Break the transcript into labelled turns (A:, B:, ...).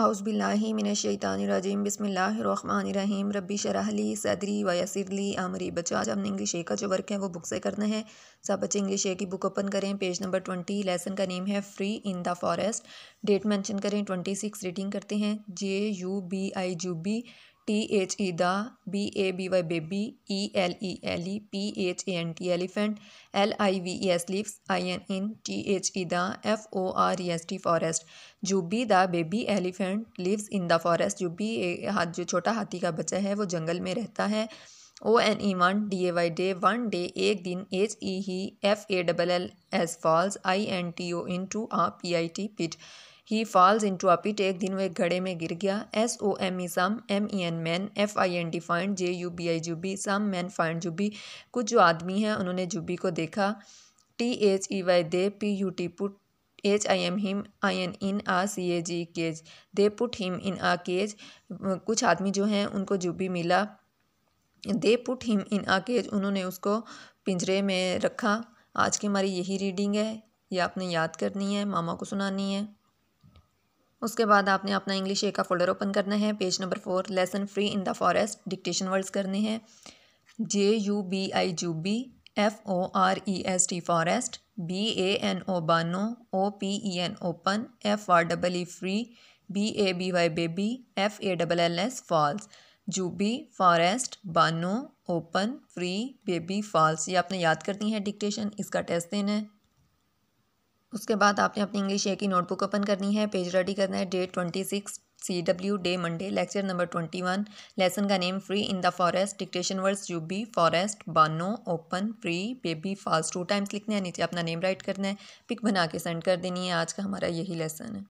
A: अउज़बिल्लिमिनशैतानरजीम बसमीम रबी शराहली सदरी वयसरली आमरी बच्चा आज हमने इंग्लिश ए का जो वर्क है वो बुक से करना है सब बच्चे इंग्लिश ए की बुक ओपन करें पेज नंबर ट्वेंटी लेसन का नेम है free in the forest date mention करें ट्वेंटी सिक्स रीडिंग करते हैं J U B I Jubi T H E the B A B Y baby E L E L E P H A N T elephant L I V E S lives I N in T H E the F O R E S T forest Jubi the baby elephant lives in the forest Jubi हाथ जो छोटा हाथी का बच्चा है वो जंगल में रहता है O N E one D A Y day one day एक दिन H E he F A double L S falls I N T O into a P I T pit he falls into a pit एक दिन वो एक घड़े में गिर गया S O M E some M E N men F I N D find J U B I Jubi some man find Jubi कुछ जो आदमी हैं उन्होंने जुबी को देखा T H E Y they P U T put H I M him I N in a C A G cage they put him in a cage कुछ आदमी जो हैं उनको जुबी मिला they put him in a cage उन्होंने उसको पिंजरे में रखा आज की हमारी यही रीडिंग है ये आपने याद करनी है मामा को सुनानी है उसके बाद आपने अपना इंग्लिश ए का फोल्डर ओपन करना है page number four lesson free in the forest dictation words करने हैं J U B I Jubi F O R E S T forest B A N O Bano O P E N open F R double E free B A B Y baby F A double L S falls Jubi forest Bano open free baby falls ये आपने याद करनी है dictation इसका test देना है उसके बाद आपने अपनी इंग्लिश ए की नोटबुक ओपन करनी है पेज रेडी करना है date twenty six C W day Monday lecture number twenty one lesson का name free in the forest dictation words Jubi forest Bano open free baby fast two times लिखना है नीचे अपना name right करना है pick बना के सेंड कर देनी है आज का हमारा यही लेसन है